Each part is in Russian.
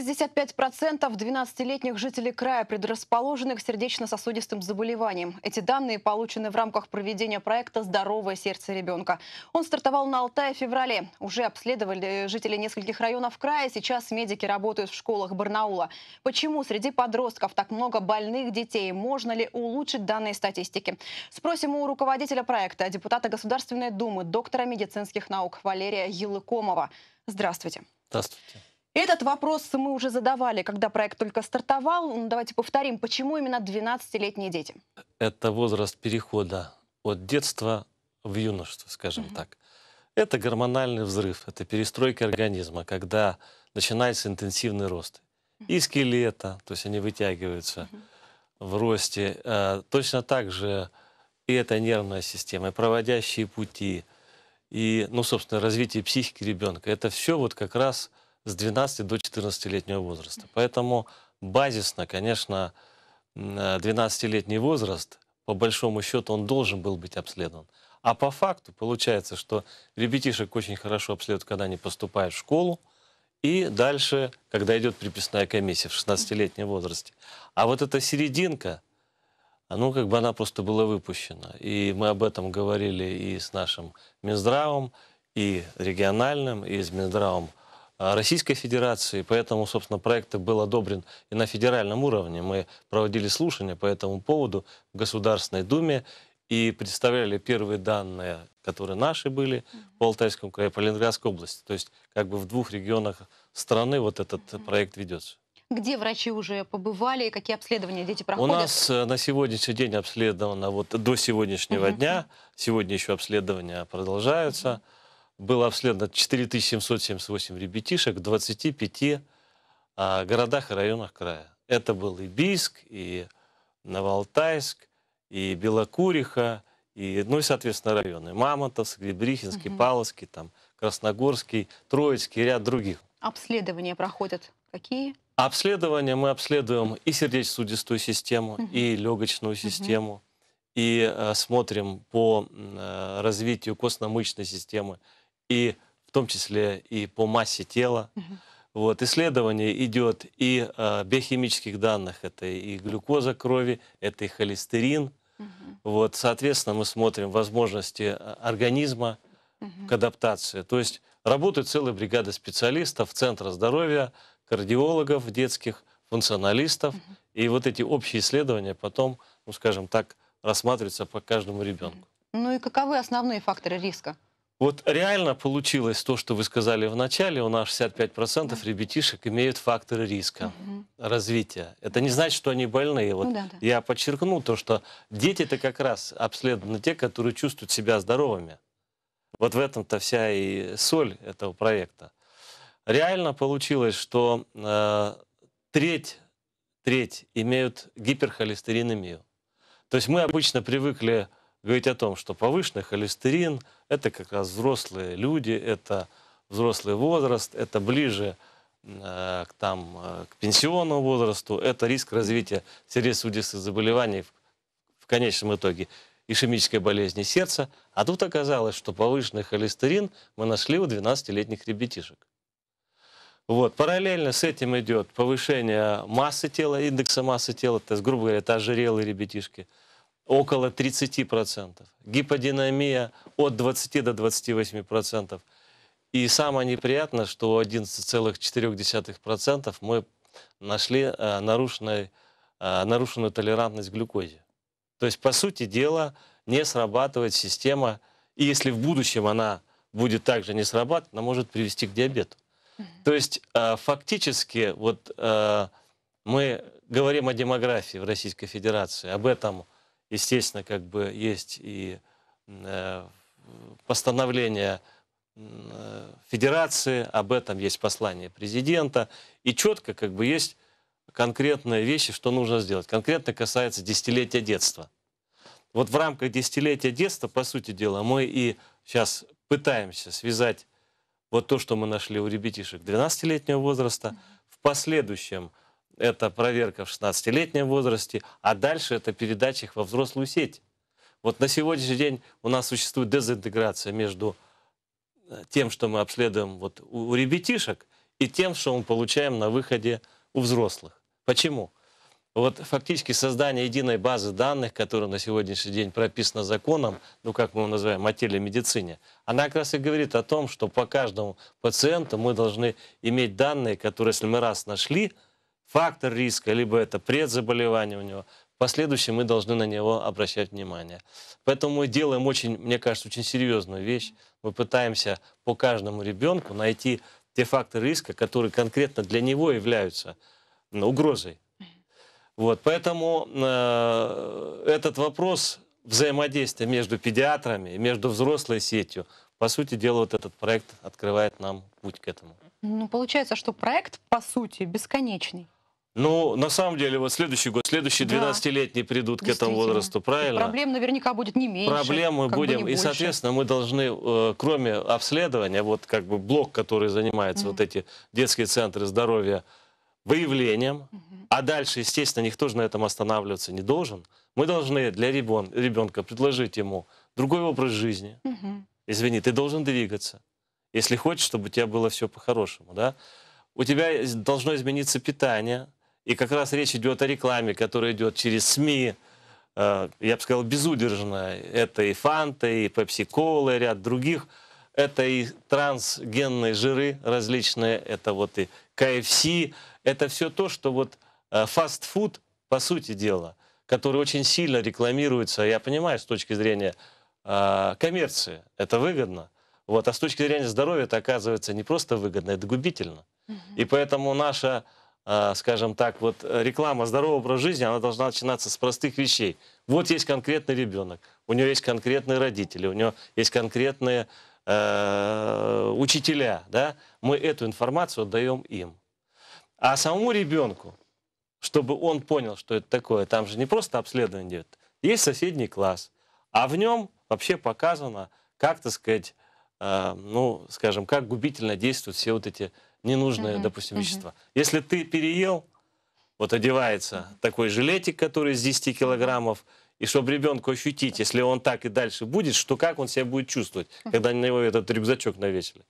65% 12-летних жителей края предрасположены к сердечно-сосудистым заболеваниям. Эти данные получены в рамках проведения проекта «Здоровое сердце ребенка». Он стартовал на Алтае в феврале. Уже обследовали жители нескольких районов края. Сейчас медики работают в школах Барнаула. Почему среди подростков так много больных детей? Можно ли улучшить данные статистики? Спросим у руководителя проекта, депутата Государственной Думы, доктора медицинских наук Валерия Елыкомова. Здравствуйте. Здравствуйте. Этот вопрос мы уже задавали, когда проект только стартовал. Ну, давайте повторим, почему именно 12-летние дети? Это возраст перехода от детства в юношество, скажем угу. так. Это гормональный взрыв, это перестройка организма, когда начинается интенсивный рост. И скелета, то есть они вытягиваются угу. в росте. Э, точно так же и эта нервная система, и проводящие пути, и, ну, собственно, развитие психики ребенка. Это все вот как раз с 12 до 14-летнего возраста. Поэтому базисно, конечно, 12-летний э, возраст, по большому счету, он должен был быть обследован. А по факту получается, что ребятишек очень хорошо обследуют, когда они поступают в школу, и дальше, когда идет приписная комиссия в 16-летнем возрасте. А вот эта серединка, ну, как бы она просто была выпущена. И мы об этом говорили и с нашим Минздравом, и региональным, и с Минздравом а, Российской Федерации, поэтому, собственно, проект был одобрен и на федеральном уровне. Мы проводили слушания по этому поводу в Государственной Думе и представляли первые данные, которые наши были по Алтайскому краю, по Ленинградской области. То есть как бы в двух регионах страны вот этот проект ведется. Где врачи уже побывали и какие обследования дети проходят? У нас э, на сегодняшний день обследовано, вот до сегодняшнего дня, сегодня еще обследования продолжаются было обследовано 4778 ребятишек в 25 а, городах и районах края. Это был и Бийск, и Новоалтайск, и Белокуриха, и, ну и, соответственно, районы. Мамонтовск, Брихинский, угу. Павловский, там, Красногорский, Троицкий, ряд других. Обследования проходят какие? Обследования мы обследуем и сердечно-судистую систему, угу. и легочную систему, угу. и э, смотрим по э, развитию костно-мышечной системы, и в том числе и по массе тела. Вот, исследование идет и э, биохимических данных, это и глюкоза крови, это и холестерин. Угу. Вот, соответственно, мы смотрим возможности э, организма угу. к адаптации. То есть работают целая бригада специалистов Центра здоровья, кардиологов детских, функционалистов. Угу. И вот эти общие исследования потом, ну, скажем так, рассматриваются по каждому ребенку. Ну и каковы основные факторы риска? Вот реально получилось то, что вы сказали в начале, у нас 65% да. ребятишек имеют факторы риска угу. развития. Это не значит, что они больные. Вот ну, да, да. Я подчеркну то, что дети это как раз обследованы те, которые чувствуют себя здоровыми. Вот в этом-то вся и соль этого проекта. Реально получилось, что э, треть, треть имеют гиперхолестеринемию. То есть мы обычно привыкли говорить о том, что повышенный холестерин – это как раз взрослые люди, это взрослый возраст, это ближе э, к, там, э, к пенсионному возрасту, это риск развития сердечно-сосудистых заболеваний в, в конечном итоге ишемической болезни сердца. А тут оказалось, что повышенный холестерин мы нашли у 12-летних ребятишек. Вот. Параллельно с этим идет повышение массы тела, индекса массы тела, то есть, грубо говоря, это ожирелые ребятишки – около 30%, гиподинамия от 20 до 28%. И самое неприятное, что у 11,4% мы нашли э, э, нарушенную, толерантность к глюкозе. То есть, по сути дела, не срабатывает система, и если в будущем она будет также не срабатывать, она может привести к диабету. То есть, э, фактически, вот э, мы говорим о демографии в Российской Федерации, об этом естественно, как бы есть и э, постановление э, Федерации, об этом есть послание президента, и четко как бы есть конкретные вещи, что нужно сделать. Конкретно касается десятилетия детства. Вот в рамках десятилетия детства, по сути дела, мы и сейчас пытаемся связать вот то, что мы нашли у ребятишек 12-летнего возраста, в последующем – это проверка в 16-летнем возрасте, а дальше это передача их во взрослую сеть. Вот на сегодняшний день у нас существует дезинтеграция между э, тем, что мы обследуем вот у ребятишек, и тем, что мы получаем на выходе у взрослых. Почему? Вот фактически создание единой базы данных, которая на сегодняшний день прописана законом, ну как мы его называем, о телемедицине, она как раз и говорит о том, что по каждому пациенту мы должны иметь данные, которые, если мы раз нашли, фактор риска, либо это предзаболевание у него. В последующем мы должны на него обращать внимание. Поэтому мы делаем очень, мне кажется, очень серьезную вещь. Мы пытаемся по каждому ребенку найти те факторы риска, которые конкретно для него являются ну, угрозой. Вот, поэтому э, этот вопрос взаимодействия между педиатрами, и между взрослой сетью, по сути дела, вот этот проект открывает нам путь к этому. Ну, получается, что проект, по сути, бесконечный. Ну, на самом деле, вот следующий год, следующие 12-летние да, придут к этому возрасту, правильно? И проблем наверняка будет не меньше. Проблемы будем, и, соответственно, мы должны, э, кроме обследования, вот как бы блок, который занимается mm-hmm. вот эти детские центры здоровья, выявлением, mm-hmm. а дальше, естественно, никто же на этом останавливаться не должен. Мы должны для ребенка предложить ему другой образ жизни. Mm-hmm. Извини, ты должен двигаться, если хочешь, чтобы у тебя было все по-хорошему, да? У тебя должно измениться питание, и как раз речь идет о рекламе, которая идет через СМИ, э, я бы сказал, безудержно. Это и Фанта, и Пепси-Кола, и ряд других. Это и трансгенные жиры различные, это вот и KFC. Это все то, что вот э, фастфуд, по сути дела, который очень сильно рекламируется, я понимаю, с точки зрения э, коммерции, это выгодно. Вот. А с точки зрения здоровья это оказывается не просто выгодно, это губительно. Угу. И поэтому наша Э, скажем так, вот э, реклама здорового образа жизни, она должна начинаться с простых вещей. Вот есть конкретный ребенок, у него есть конкретные родители, у него есть конкретные э, учителя, да, мы эту информацию даем им. А самому ребенку, чтобы он понял, что это такое, там же не просто обследование идет, есть соседний класс, а в нем вообще показано, как, так сказать, э, ну, скажем, как губительно действуют все вот эти ненужные, угу. допустим, вещества. Если ты переел, вот одевается такой жилетик, который с 10 килограммов, и чтобы ребенку ощутить, если он так и дальше будет, что как он себя будет чувствовать, когда на него этот рюкзачок навесили.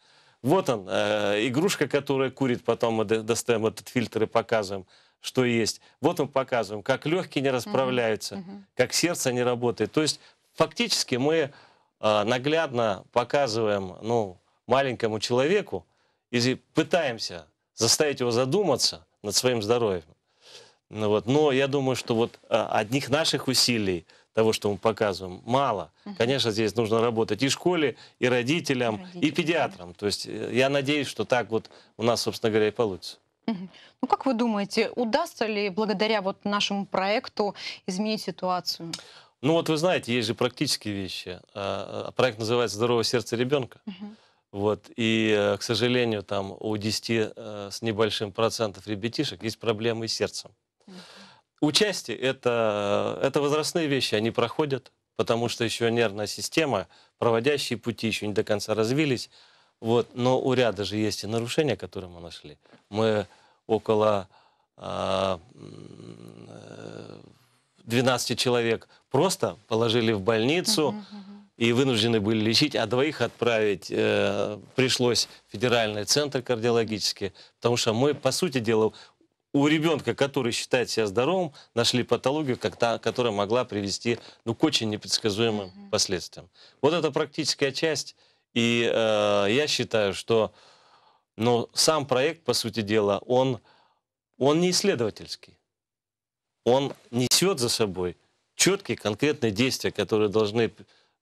Вот он, э, игрушка, которая курит, потом мы достаем этот фильтр и показываем, что есть. Вот мы показываем, как легкие не расправляются, mm -hmm. как сердце не работает. То есть фактически мы э, наглядно показываем ну, маленькому человеку, и пытаемся заставить его задуматься над своим здоровьем. Ну, вот. Но я думаю, что вот а, одних наших усилий, того, что мы показываем, мало. Конечно, здесь нужно работать и школе, и родителям, и, и педиатрам. То есть э, я надеюсь, что так вот у нас, собственно говоря, и получится. Ну, как вы думаете, удастся ли благодаря вот нашему проекту изменить ситуацию? Ну, вот вы знаете, есть же практические вещи. А, а, проект называется «Здоровое сердце ребенка». Угу. Вот. И, э, к сожалению, там у 10 э, с небольшим процентов ребятишек есть проблемы с сердцем. Mm Участие это, э, это возрастные вещи, они проходят, потому что еще нервная система, проводящие пути еще не до конца развились. Вот. Но у ряда же есть и нарушения, которые мы нашли. Мы около 12 а, человек просто положили в больницу. Uh-huh, uh-huh и вынуждены были лечить, а двоих отправить э, пришлось в федеральный центр кардиологический, потому что мы, по сути дела, у ребенка, который считает себя здоровым, нашли патологию, которая могла привести ну, к очень непредсказуемым mm -hmm. последствиям. Вот это практическая часть, и э, я считаю, что ну, сам проект, по сути дела, он, он не исследовательский. Он несет за собой четкие конкретные действия, которые должны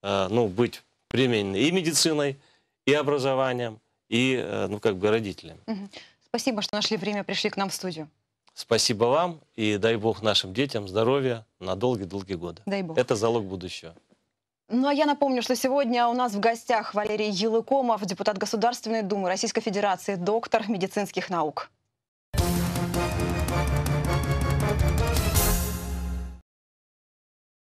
Э, ну, быть применены и медициной, и образованием, и, э, ну, как бы родителям. Спасибо, что нашли время, пришли к нам в студию. Спасибо вам и дай Бог нашим детям здоровья на долгие-долгие годы. Дай Бог. Это залог будущего. Ну а я напомню, что сегодня у нас в гостях Валерий Елыкомов, депутат Государственной Думы Российской Федерации, доктор медицинских наук.